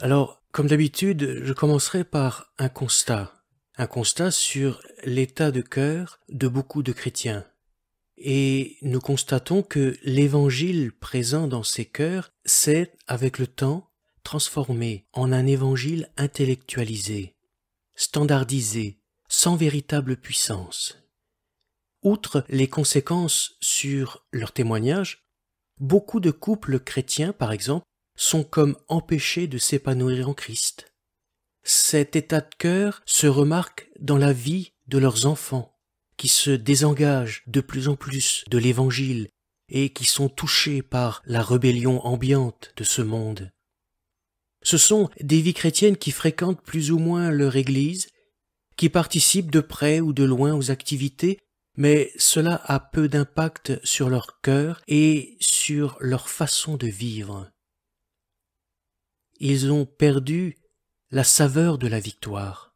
Alors, comme d'habitude, je commencerai par un constat, un constat sur l'état de cœur de beaucoup de chrétiens. Et nous constatons que l'évangile présent dans ces cœurs s'est, avec le temps, transformé en un évangile intellectualisé, standardisé, sans véritable puissance. Outre les conséquences sur leur témoignage, beaucoup de couples chrétiens, par exemple, sont comme empêchés de s'épanouir en Christ. Cet état de cœur se remarque dans la vie de leurs enfants, qui se désengagent de plus en plus de l'Évangile et qui sont touchés par la rébellion ambiante de ce monde. Ce sont des vies chrétiennes qui fréquentent plus ou moins leur Église, qui participent de près ou de loin aux activités, mais cela a peu d'impact sur leur cœur et sur leur façon de vivre ils ont perdu la saveur de la victoire.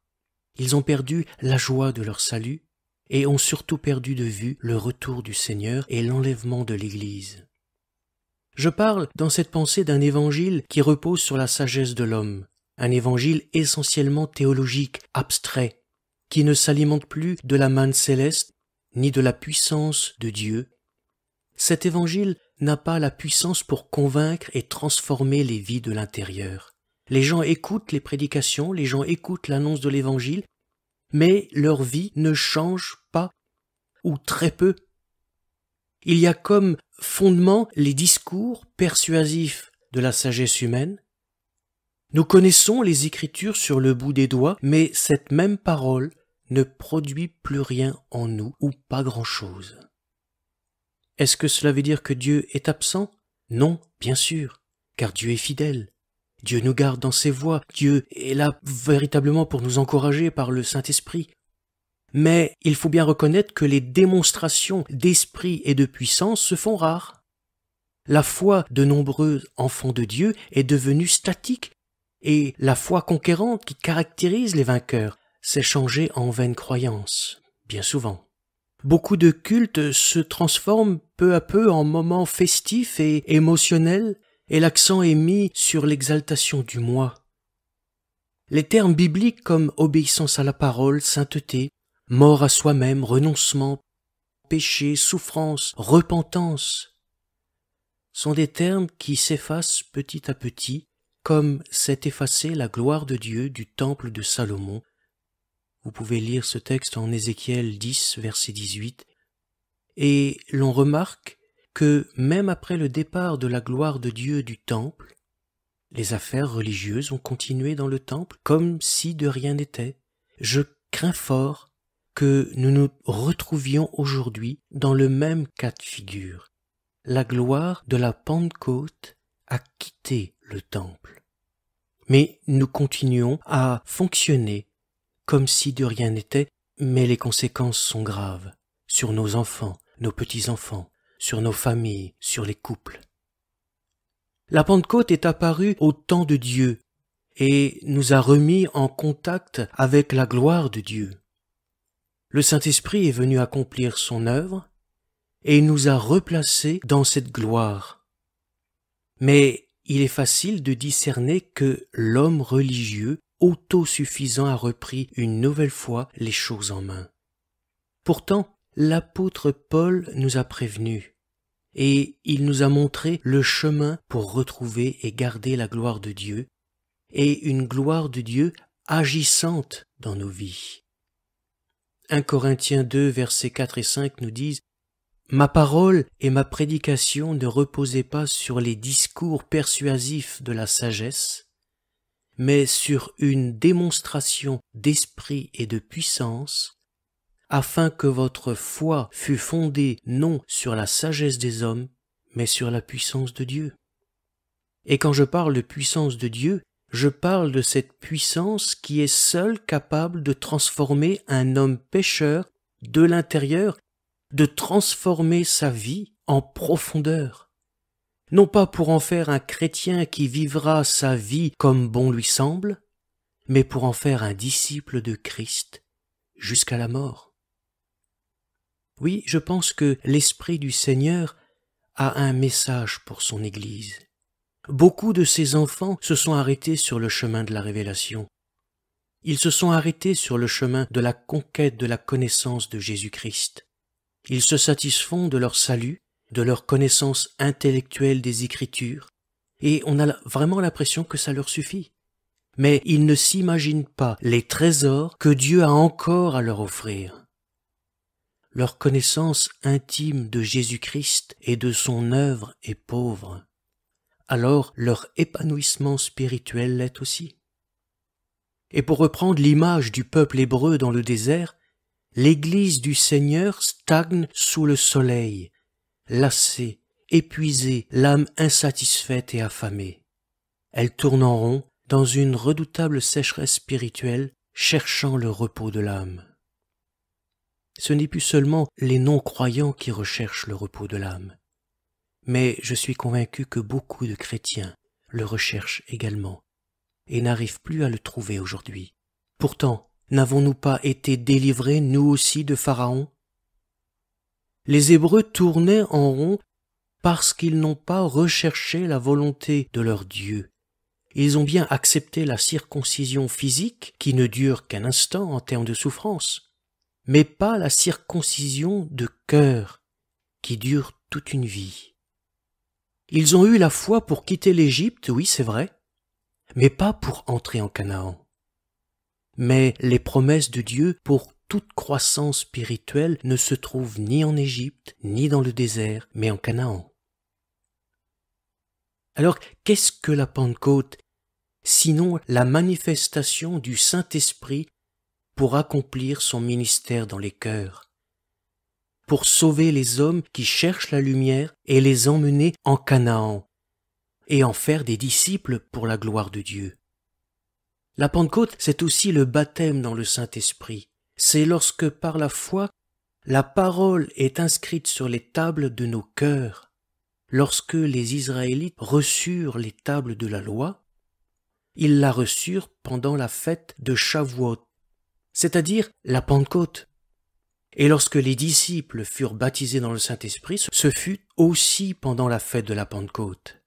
Ils ont perdu la joie de leur salut et ont surtout perdu de vue le retour du Seigneur et l'enlèvement de l'Église. Je parle dans cette pensée d'un évangile qui repose sur la sagesse de l'homme, un évangile essentiellement théologique, abstrait, qui ne s'alimente plus de la manne céleste ni de la puissance de Dieu. Cet évangile n'a pas la puissance pour convaincre et transformer les vies de l'intérieur. Les gens écoutent les prédications, les gens écoutent l'annonce de l'Évangile, mais leur vie ne change pas, ou très peu. Il y a comme fondement les discours persuasifs de la sagesse humaine. Nous connaissons les Écritures sur le bout des doigts, mais cette même parole ne produit plus rien en nous, ou pas grand-chose. Est-ce que cela veut dire que Dieu est absent Non, bien sûr, car Dieu est fidèle. Dieu nous garde dans ses voies, Dieu est là véritablement pour nous encourager par le Saint-Esprit. Mais il faut bien reconnaître que les démonstrations d'esprit et de puissance se font rares. La foi de nombreux enfants de Dieu est devenue statique, et la foi conquérante qui caractérise les vainqueurs s'est changée en vaine croyance, bien souvent. Beaucoup de cultes se transforment peu à peu en moments festifs et émotionnels, et l'accent est mis sur l'exaltation du moi. Les termes bibliques comme obéissance à la parole, sainteté, mort à soi-même, renoncement, péché, souffrance, repentance, sont des termes qui s'effacent petit à petit, comme s'est effacée la gloire de Dieu du temple de Salomon vous pouvez lire ce texte en Ézéchiel 10, verset 18. Et l'on remarque que même après le départ de la gloire de Dieu du temple, les affaires religieuses ont continué dans le temple comme si de rien n'était. Je crains fort que nous nous retrouvions aujourd'hui dans le même cas de figure. La gloire de la Pentecôte a quitté le temple. Mais nous continuons à fonctionner comme si de rien n'était, mais les conséquences sont graves sur nos enfants, nos petits-enfants, sur nos familles, sur les couples. La Pentecôte est apparue au temps de Dieu et nous a remis en contact avec la gloire de Dieu. Le Saint-Esprit est venu accomplir son œuvre et nous a replacés dans cette gloire. Mais il est facile de discerner que l'homme religieux autosuffisant a repris une nouvelle fois les choses en main. Pourtant, l'apôtre Paul nous a prévenus, et il nous a montré le chemin pour retrouver et garder la gloire de Dieu, et une gloire de Dieu agissante dans nos vies. 1 Corinthiens 2, versets 4 et 5 nous disent Ma parole et ma prédication ne reposaient pas sur les discours persuasifs de la sagesse, mais sur une démonstration d'esprit et de puissance, afin que votre foi fût fondée non sur la sagesse des hommes, mais sur la puissance de Dieu. Et quand je parle de puissance de Dieu, je parle de cette puissance qui est seule capable de transformer un homme pécheur de l'intérieur, de transformer sa vie en profondeur non pas pour en faire un chrétien qui vivra sa vie comme bon lui semble, mais pour en faire un disciple de Christ jusqu'à la mort. Oui, je pense que l'Esprit du Seigneur a un message pour son Église. Beaucoup de ses enfants se sont arrêtés sur le chemin de la révélation. Ils se sont arrêtés sur le chemin de la conquête de la connaissance de Jésus-Christ. Ils se satisfont de leur salut de leur connaissance intellectuelle des Écritures, et on a vraiment l'impression que ça leur suffit. Mais ils ne s'imaginent pas les trésors que Dieu a encore à leur offrir. Leur connaissance intime de Jésus-Christ et de son œuvre est pauvre. Alors leur épanouissement spirituel l'est aussi. Et pour reprendre l'image du peuple hébreu dans le désert, l'Église du Seigneur stagne sous le soleil, lassée, épuisée, l'âme insatisfaite et affamée. elles tourne en rond dans une redoutable sécheresse spirituelle, cherchant le repos de l'âme. Ce n'est plus seulement les non-croyants qui recherchent le repos de l'âme, mais je suis convaincu que beaucoup de chrétiens le recherchent également et n'arrivent plus à le trouver aujourd'hui. Pourtant, n'avons-nous pas été délivrés, nous aussi, de Pharaon les Hébreux tournaient en rond parce qu'ils n'ont pas recherché la volonté de leur Dieu. Ils ont bien accepté la circoncision physique, qui ne dure qu'un instant en termes de souffrance, mais pas la circoncision de cœur, qui dure toute une vie. Ils ont eu la foi pour quitter l'Égypte, oui c'est vrai, mais pas pour entrer en Canaan. Mais les promesses de Dieu pour toute croissance spirituelle ne se trouve ni en Égypte, ni dans le désert, mais en Canaan. Alors, qu'est-ce que la Pentecôte sinon la manifestation du Saint-Esprit pour accomplir son ministère dans les cœurs, pour sauver les hommes qui cherchent la lumière et les emmener en Canaan, et en faire des disciples pour la gloire de Dieu. La Pentecôte, c'est aussi le baptême dans le Saint-Esprit c'est lorsque par la foi la parole est inscrite sur les tables de nos cœurs. Lorsque les Israélites reçurent les tables de la loi, ils la reçurent pendant la fête de Shavuot, c'est-à-dire la Pentecôte. Et lorsque les disciples furent baptisés dans le Saint-Esprit, ce fut aussi pendant la fête de la Pentecôte.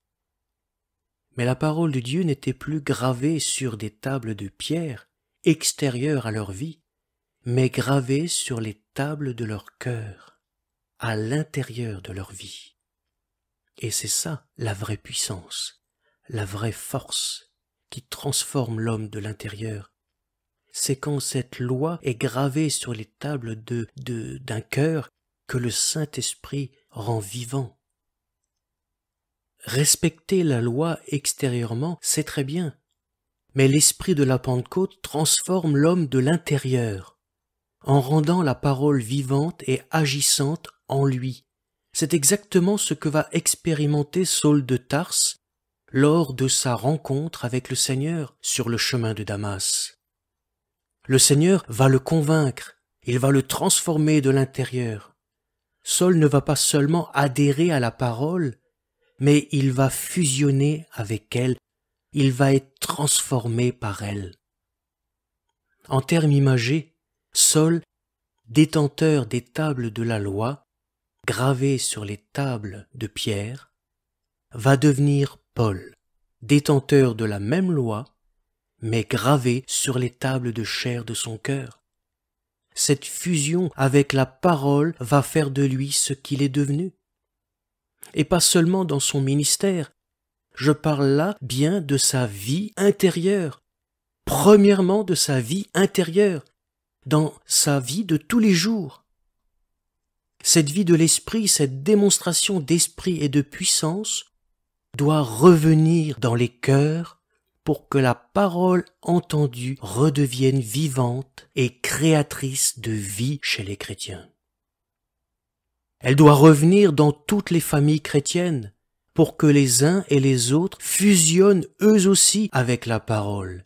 Mais la parole de Dieu n'était plus gravée sur des tables de pierre extérieures à leur vie, mais gravés sur les tables de leur cœur, à l'intérieur de leur vie. Et c'est ça la vraie puissance, la vraie force qui transforme l'homme de l'intérieur. C'est quand cette loi est gravée sur les tables de d'un cœur que le Saint-Esprit rend vivant. Respecter la loi extérieurement, c'est très bien, mais l'esprit de la Pentecôte transforme l'homme de l'intérieur en rendant la parole vivante et agissante en lui. C'est exactement ce que va expérimenter Saul de Tarse lors de sa rencontre avec le Seigneur sur le chemin de Damas. Le Seigneur va le convaincre, il va le transformer de l'intérieur. Saul ne va pas seulement adhérer à la parole, mais il va fusionner avec elle, il va être transformé par elle. En termes imagés, Sol, détenteur des tables de la loi, gravé sur les tables de pierre, va devenir Paul, détenteur de la même loi, mais gravé sur les tables de chair de son cœur. Cette fusion avec la parole va faire de lui ce qu'il est devenu. Et pas seulement dans son ministère, je parle là bien de sa vie intérieure, premièrement de sa vie intérieure, dans sa vie de tous les jours. Cette vie de l'esprit, cette démonstration d'esprit et de puissance doit revenir dans les cœurs pour que la parole entendue redevienne vivante et créatrice de vie chez les chrétiens. Elle doit revenir dans toutes les familles chrétiennes pour que les uns et les autres fusionnent eux aussi avec la parole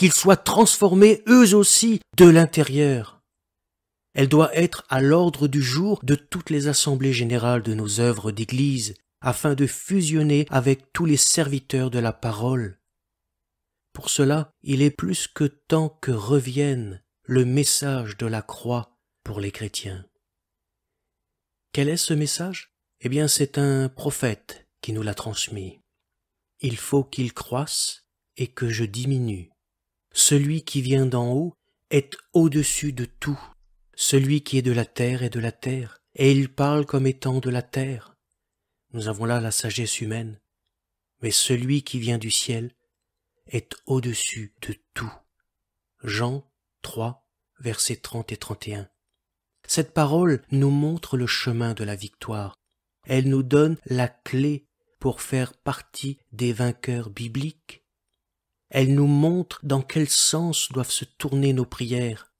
qu'ils soient transformés eux aussi de l'intérieur. Elle doit être à l'ordre du jour de toutes les assemblées générales de nos œuvres d'Église, afin de fusionner avec tous les serviteurs de la parole. Pour cela, il est plus que temps que revienne le message de la croix pour les chrétiens. Quel est ce message Eh bien, c'est un prophète qui nous l'a transmis. Il faut qu'il croisse et que je diminue. Celui qui vient d'en haut est au-dessus de tout. Celui qui est de la terre est de la terre, et il parle comme étant de la terre. Nous avons là la sagesse humaine. Mais celui qui vient du ciel est au-dessus de tout. Jean 3, versets 30 et 31. Cette parole nous montre le chemin de la victoire. Elle nous donne la clé pour faire partie des vainqueurs bibliques. Elle nous montre dans quel sens doivent se tourner nos prières,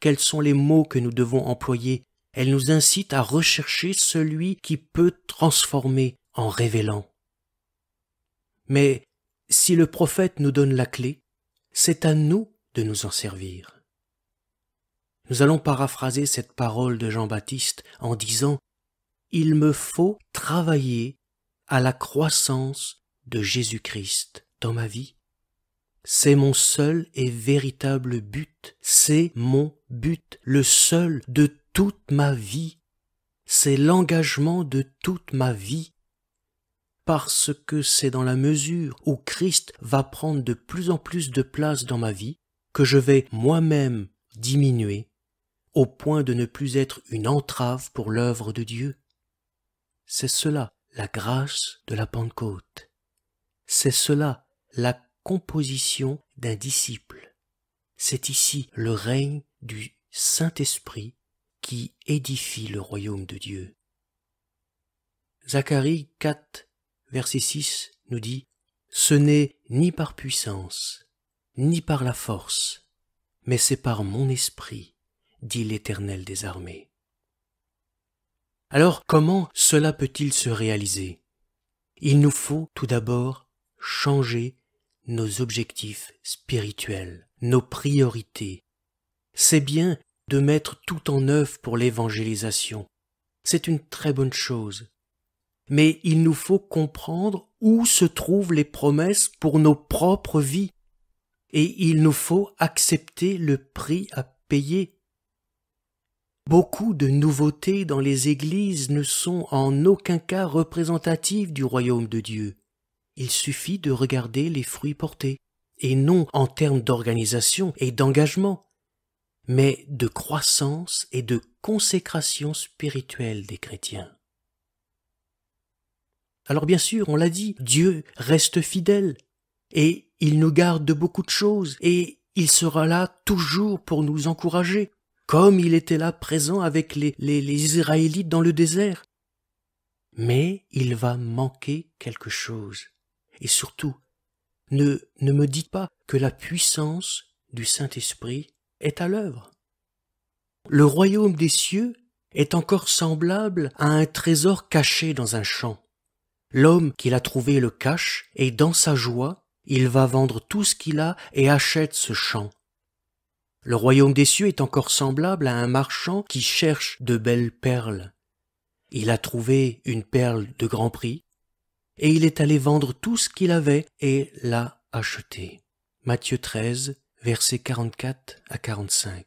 quels sont les mots que nous devons employer. Elle nous incite à rechercher celui qui peut transformer en révélant. Mais si le prophète nous donne la clé, c'est à nous de nous en servir. Nous allons paraphraser cette parole de Jean-Baptiste en disant Il me faut travailler à la croissance de Jésus-Christ dans ma vie. C'est mon seul et véritable but, c'est mon but, le seul de toute ma vie, c'est l'engagement de toute ma vie, parce que c'est dans la mesure où Christ va prendre de plus en plus de place dans ma vie que je vais moi-même diminuer au point de ne plus être une entrave pour l'œuvre de Dieu. C'est cela la grâce de la Pentecôte. C'est cela la composition d'un disciple. C'est ici le règne du Saint-Esprit qui édifie le royaume de Dieu. Zacharie 4, verset 6 nous dit Ce n'est ni par puissance, ni par la force, mais c'est par mon esprit, dit l'Éternel des armées. Alors comment cela peut-il se réaliser Il nous faut tout d'abord changer nos objectifs spirituels, nos priorités. C'est bien de mettre tout en œuvre pour l'évangélisation. C'est une très bonne chose. Mais il nous faut comprendre où se trouvent les promesses pour nos propres vies. Et il nous faut accepter le prix à payer. Beaucoup de nouveautés dans les églises ne sont en aucun cas représentatives du royaume de Dieu. Il suffit de regarder les fruits portés, et non en termes d'organisation et d'engagement, mais de croissance et de consécration spirituelle des chrétiens. Alors bien sûr, on l'a dit, Dieu reste fidèle, et il nous garde de beaucoup de choses, et il sera là toujours pour nous encourager, comme il était là présent avec les, les Israélites dans le désert. Mais il va manquer quelque chose. Et surtout, ne, ne me dites pas que la puissance du Saint-Esprit est à l'œuvre. Le royaume des cieux est encore semblable à un trésor caché dans un champ. L'homme qui l'a trouvé le cache, et dans sa joie, il va vendre tout ce qu'il a et achète ce champ. Le royaume des cieux est encore semblable à un marchand qui cherche de belles perles. Il a trouvé une perle de grand prix, et il est allé vendre tout ce qu'il avait et l'a acheté. Matthieu 13, versets 44 à 45.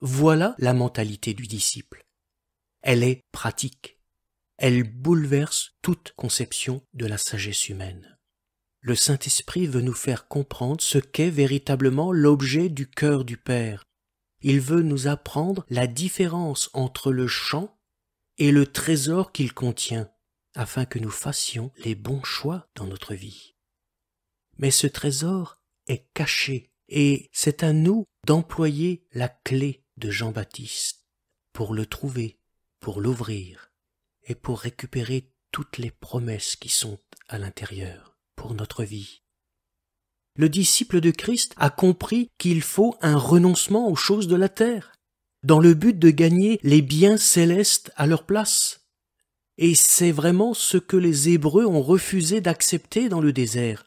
Voilà la mentalité du disciple. Elle est pratique. Elle bouleverse toute conception de la sagesse humaine. Le Saint-Esprit veut nous faire comprendre ce qu'est véritablement l'objet du cœur du Père. Il veut nous apprendre la différence entre le champ et le trésor qu'il contient afin que nous fassions les bons choix dans notre vie. Mais ce trésor est caché et c'est à nous d'employer la clé de Jean-Baptiste pour le trouver, pour l'ouvrir et pour récupérer toutes les promesses qui sont à l'intérieur pour notre vie. Le disciple de Christ a compris qu'il faut un renoncement aux choses de la terre, dans le but de gagner les biens célestes à leur place et c'est vraiment ce que les Hébreux ont refusé d'accepter dans le désert.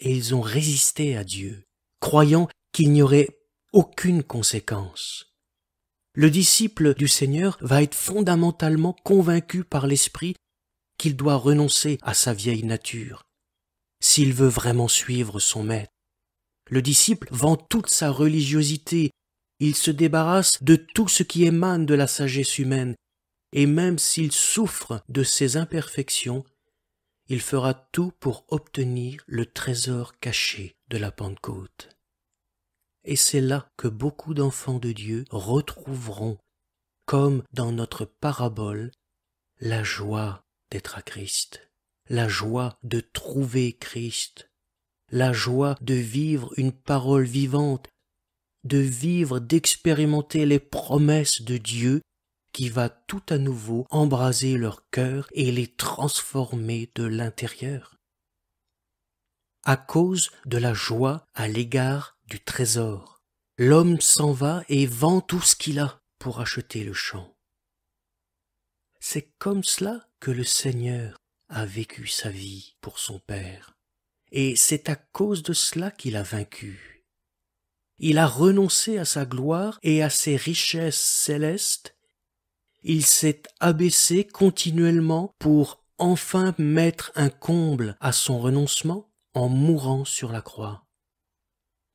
Et ils ont résisté à Dieu, croyant qu'il n'y aurait aucune conséquence. Le disciple du Seigneur va être fondamentalement convaincu par l'Esprit qu'il doit renoncer à sa vieille nature, s'il veut vraiment suivre son Maître. Le disciple vend toute sa religiosité, il se débarrasse de tout ce qui émane de la sagesse humaine, et même s'il souffre de ses imperfections, il fera tout pour obtenir le trésor caché de la Pentecôte. Et c'est là que beaucoup d'enfants de Dieu retrouveront, comme dans notre parabole, la joie d'être à Christ, la joie de trouver Christ, la joie de vivre une parole vivante, de vivre, d'expérimenter les promesses de Dieu qui va tout à nouveau embraser leur cœur et les transformer de l'intérieur. À cause de la joie à l'égard du trésor, l'homme s'en va et vend tout ce qu'il a pour acheter le champ. C'est comme cela que le Seigneur a vécu sa vie pour son Père, et c'est à cause de cela qu'il a vaincu. Il a renoncé à sa gloire et à ses richesses célestes il s'est abaissé continuellement pour enfin mettre un comble à son renoncement en mourant sur la croix.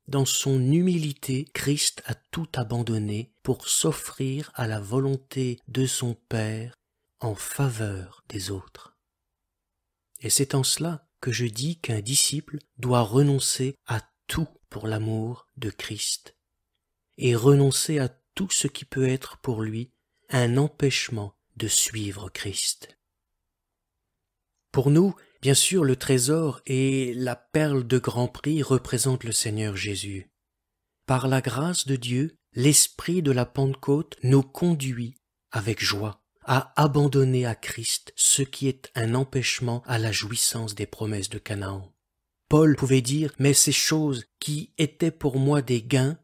Dans son humilité, Christ a tout abandonné pour s'offrir à la volonté de son Père en faveur des autres. Et c'est en cela que je dis qu'un disciple doit renoncer à tout pour l'amour de Christ, et renoncer à tout ce qui peut être pour lui un empêchement de suivre Christ. Pour nous, bien sûr, le trésor et la perle de grand prix représentent le Seigneur Jésus. Par la grâce de Dieu, l'esprit de la Pentecôte nous conduit avec joie à abandonner à Christ ce qui est un empêchement à la jouissance des promesses de Canaan. Paul pouvait dire Mais ces choses qui étaient pour moi des gains,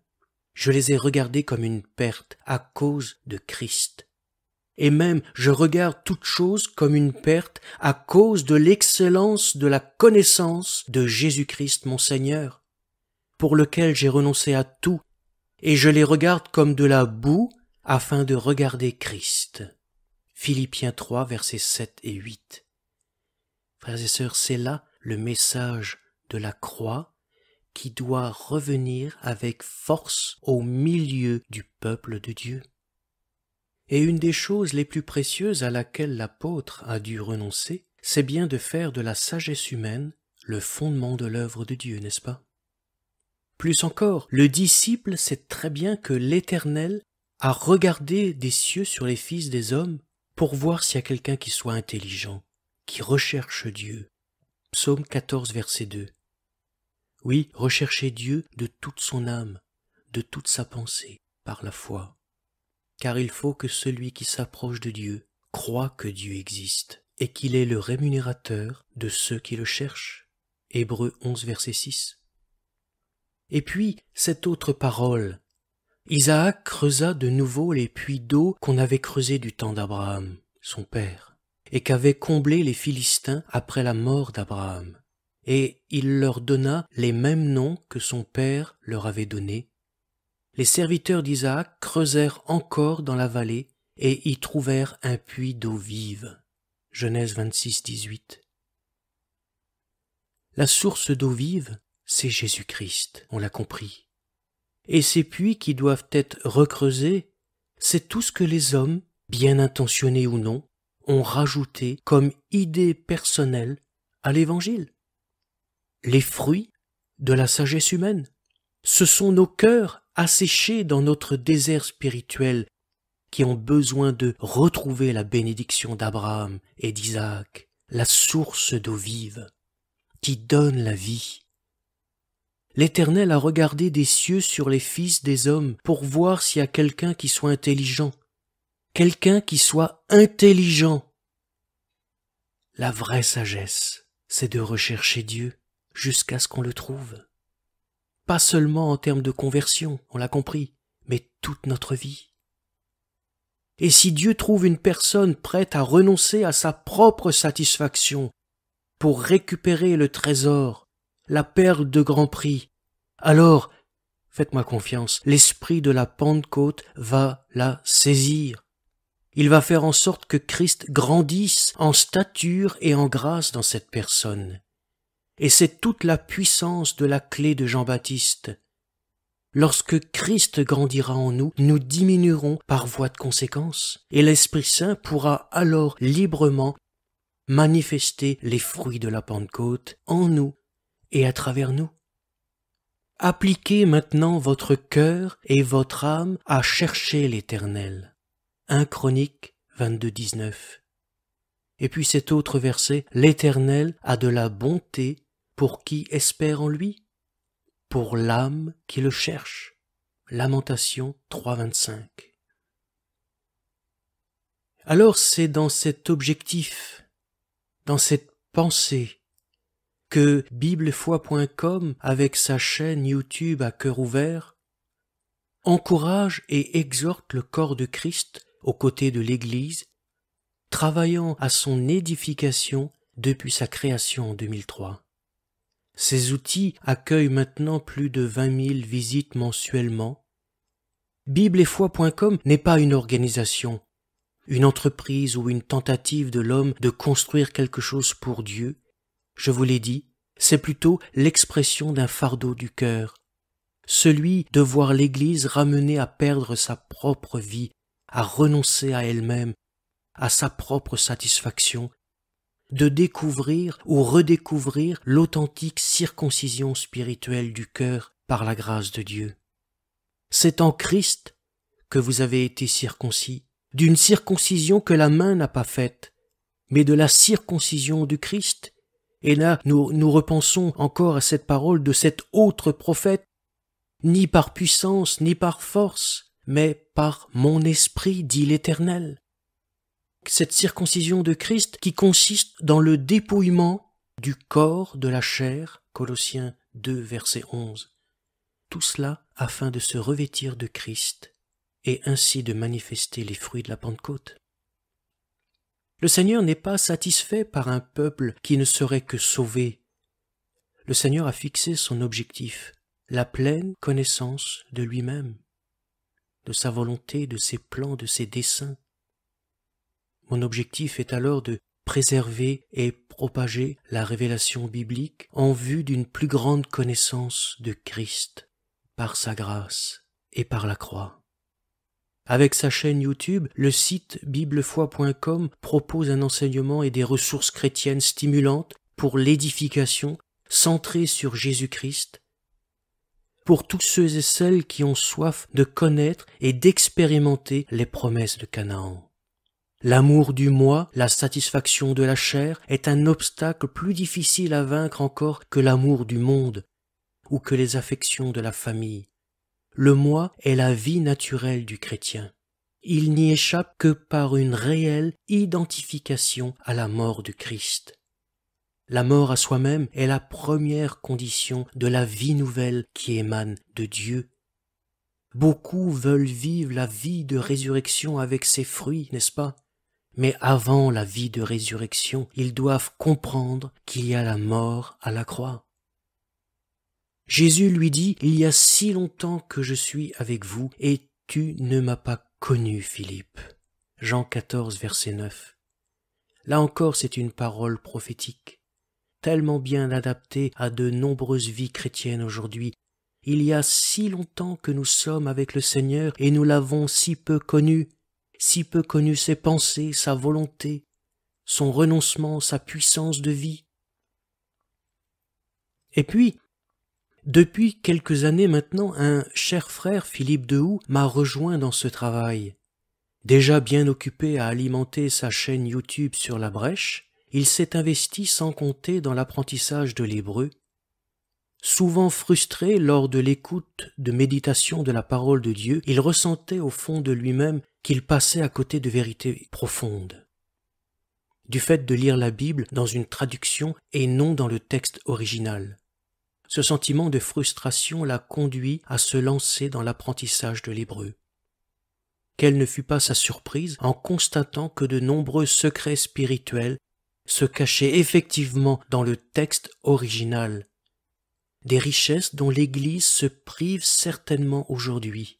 je les ai regardés comme une perte à cause de Christ. Et même je regarde toute chose comme une perte à cause de l'excellence de la connaissance de Jésus-Christ mon Seigneur, pour lequel j'ai renoncé à tout, et je les regarde comme de la boue afin de regarder Christ. Philippiens 3 versets 7 et 8. Frères et sœurs, c'est là le message de la croix qui doit revenir avec force au milieu du peuple de Dieu. Et une des choses les plus précieuses à laquelle l'apôtre a dû renoncer, c'est bien de faire de la sagesse humaine le fondement de l'œuvre de Dieu, n'est-ce pas Plus encore, le disciple sait très bien que l'Éternel a regardé des cieux sur les fils des hommes pour voir s'il y a quelqu'un qui soit intelligent, qui recherche Dieu. Psaume 14, verset 2. Oui, rechercher Dieu de toute son âme, de toute sa pensée, par la foi. Car il faut que celui qui s'approche de Dieu croit que Dieu existe et qu'il est le rémunérateur de ceux qui le cherchent. Hébreu 11, verset 6. Et puis, cette autre parole. Isaac creusa de nouveau les puits d'eau qu'on avait creusés du temps d'Abraham, son père, et qu'avaient comblés les Philistins après la mort d'Abraham et il leur donna les mêmes noms que son père leur avait donnés. Les serviteurs d'Isaac creusèrent encore dans la vallée et y trouvèrent un puits d'eau vive. Genèse 26, 18. La source d'eau vive, c'est Jésus-Christ, on l'a compris. Et ces puits qui doivent être recreusés, c'est tout ce que les hommes, bien intentionnés ou non, ont rajouté comme idée personnelle à l'Évangile les fruits de la sagesse humaine. Ce sont nos cœurs asséchés dans notre désert spirituel qui ont besoin de retrouver la bénédiction d'Abraham et d'Isaac, la source d'eau vive, qui donne la vie. L'Éternel a regardé des cieux sur les fils des hommes pour voir s'il y a quelqu'un qui soit intelligent, quelqu'un qui soit intelligent. La vraie sagesse, c'est de rechercher Dieu, jusqu'à ce qu'on le trouve. Pas seulement en termes de conversion, on l'a compris, mais toute notre vie. Et si Dieu trouve une personne prête à renoncer à sa propre satisfaction pour récupérer le trésor, la perle de grand prix, alors, faites-moi confiance, l'esprit de la Pentecôte va la saisir. Il va faire en sorte que Christ grandisse en stature et en grâce dans cette personne et c'est toute la puissance de la clé de Jean-Baptiste. Lorsque Christ grandira en nous, nous diminuerons par voie de conséquence, et l'Esprit Saint pourra alors librement manifester les fruits de la Pentecôte en nous et à travers nous. Appliquez maintenant votre cœur et votre âme à chercher l'Éternel. 1 Chronique 22, 19. Et puis cet autre verset, L'Éternel a de la bonté pour qui espère en lui, pour l'âme qui le cherche. Lamentation 3.25. Alors c'est dans cet objectif, dans cette pensée, que biblefoi.com, avec sa chaîne YouTube à cœur ouvert, encourage et exhorte le corps de Christ aux côtés de l'Église, travaillant à son édification depuis sa création en 2003. Ces outils accueillent maintenant plus de vingt 000 visites mensuellement. Bibleetfoi.com n'est pas une organisation, une entreprise ou une tentative de l'homme de construire quelque chose pour Dieu. Je vous l'ai dit, c'est plutôt l'expression d'un fardeau du cœur, celui de voir l'Église ramenée à perdre sa propre vie, à renoncer à elle-même, à sa propre satisfaction, de découvrir ou redécouvrir l'authentique circoncision spirituelle du cœur par la grâce de Dieu. C'est en Christ que vous avez été circoncis, d'une circoncision que la main n'a pas faite, mais de la circoncision du Christ. Et là, nous, nous repensons encore à cette parole de cet autre prophète, ni par puissance, ni par force, mais par mon esprit, dit l'Éternel cette circoncision de Christ qui consiste dans le dépouillement du corps de la chair, Colossiens 2, verset 11. Tout cela afin de se revêtir de Christ et ainsi de manifester les fruits de la Pentecôte. Le Seigneur n'est pas satisfait par un peuple qui ne serait que sauvé. Le Seigneur a fixé son objectif, la pleine connaissance de lui-même, de sa volonté, de ses plans, de ses desseins, mon objectif est alors de préserver et propager la révélation biblique en vue d'une plus grande connaissance de Christ par sa grâce et par la croix. Avec sa chaîne YouTube, le site biblefoi.com propose un enseignement et des ressources chrétiennes stimulantes pour l'édification centrée sur Jésus-Christ, pour tous ceux et celles qui ont soif de connaître et d'expérimenter les promesses de Canaan. L'amour du moi, la satisfaction de la chair, est un obstacle plus difficile à vaincre encore que l'amour du monde ou que les affections de la famille. Le moi est la vie naturelle du chrétien. Il n'y échappe que par une réelle identification à la mort du Christ. La mort à soi-même est la première condition de la vie nouvelle qui émane de Dieu. Beaucoup veulent vivre la vie de résurrection avec ses fruits, n'est-ce pas mais avant la vie de résurrection, ils doivent comprendre qu'il y a la mort à la croix. Jésus lui dit, Il y a si longtemps que je suis avec vous, et tu ne m'as pas connu, Philippe. Jean 14, verset 9. Là encore, c'est une parole prophétique, tellement bien adaptée à de nombreuses vies chrétiennes aujourd'hui. Il y a si longtemps que nous sommes avec le Seigneur et nous l'avons si peu connu si peu connu ses pensées, sa volonté, son renoncement, sa puissance de vie. Et puis, depuis quelques années maintenant, un cher frère, Philippe Houx m'a rejoint dans ce travail. Déjà bien occupé à alimenter sa chaîne YouTube sur la brèche, il s'est investi sans compter dans l'apprentissage de l'hébreu. Souvent frustré lors de l'écoute de méditation de la parole de Dieu, il ressentait au fond de lui-même qu'il passait à côté de vérités profondes. Du fait de lire la Bible dans une traduction et non dans le texte original. Ce sentiment de frustration l'a conduit à se lancer dans l'apprentissage de l'hébreu. Quelle ne fut pas sa surprise en constatant que de nombreux secrets spirituels se cachaient effectivement dans le texte original, des richesses dont l'Église se prive certainement aujourd'hui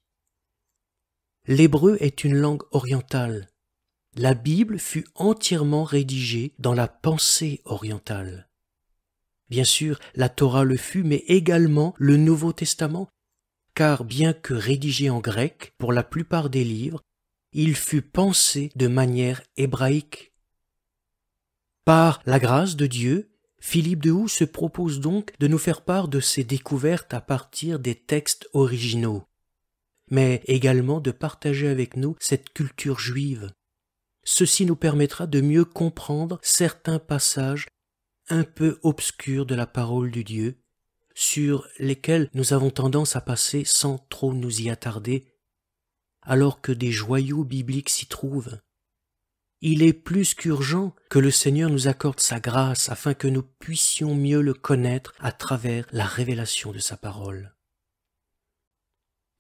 l'hébreu est une langue orientale. La Bible fut entièrement rédigée dans la pensée orientale. Bien sûr, la Torah le fut, mais également le Nouveau Testament, car bien que rédigé en grec pour la plupart des livres, il fut pensé de manière hébraïque. Par la grâce de Dieu, Philippe de Houx se propose donc de nous faire part de ses découvertes à partir des textes originaux mais également de partager avec nous cette culture juive. Ceci nous permettra de mieux comprendre certains passages un peu obscurs de la parole du Dieu, sur lesquels nous avons tendance à passer sans trop nous y attarder, alors que des joyaux bibliques s'y trouvent. Il est plus qu'urgent que le Seigneur nous accorde sa grâce afin que nous puissions mieux le connaître à travers la révélation de sa parole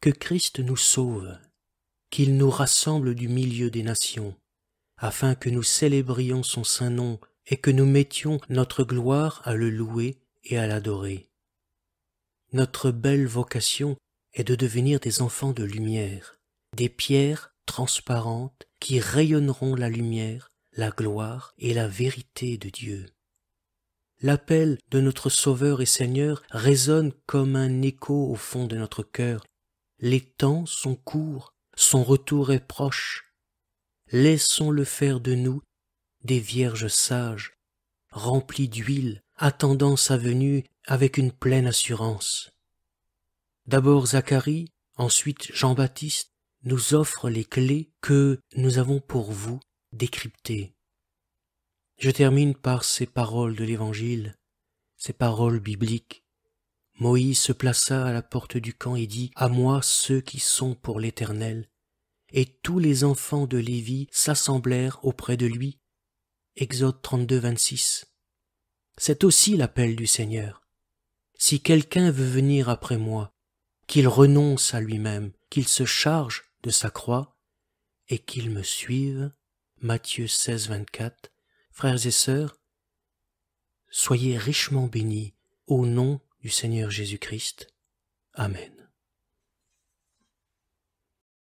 que Christ nous sauve, qu'il nous rassemble du milieu des nations, afin que nous célébrions son saint nom et que nous mettions notre gloire à le louer et à l'adorer. Notre belle vocation est de devenir des enfants de lumière, des pierres transparentes qui rayonneront la lumière, la gloire et la vérité de Dieu. L'appel de notre Sauveur et Seigneur résonne comme un écho au fond de notre cœur les temps sont courts, son retour est proche. Laissons-le faire de nous des vierges sages, remplies d'huile, attendant sa venue avec une pleine assurance. D'abord Zacharie, ensuite Jean-Baptiste, nous offrent les clés que nous avons pour vous décryptées. Je termine par ces paroles de l'Évangile, ces paroles bibliques. Moïse se plaça à la porte du camp et dit, À moi ceux qui sont pour l'Éternel. Et tous les enfants de Lévi s'assemblèrent auprès de lui. Exode 32, 26. C'est aussi l'appel du Seigneur. Si quelqu'un veut venir après moi, qu'il renonce à lui-même, qu'il se charge de sa croix et qu'il me suive. Matthieu 16, 24. Frères et sœurs, soyez richement bénis au nom du Seigneur Jésus-Christ. Amen.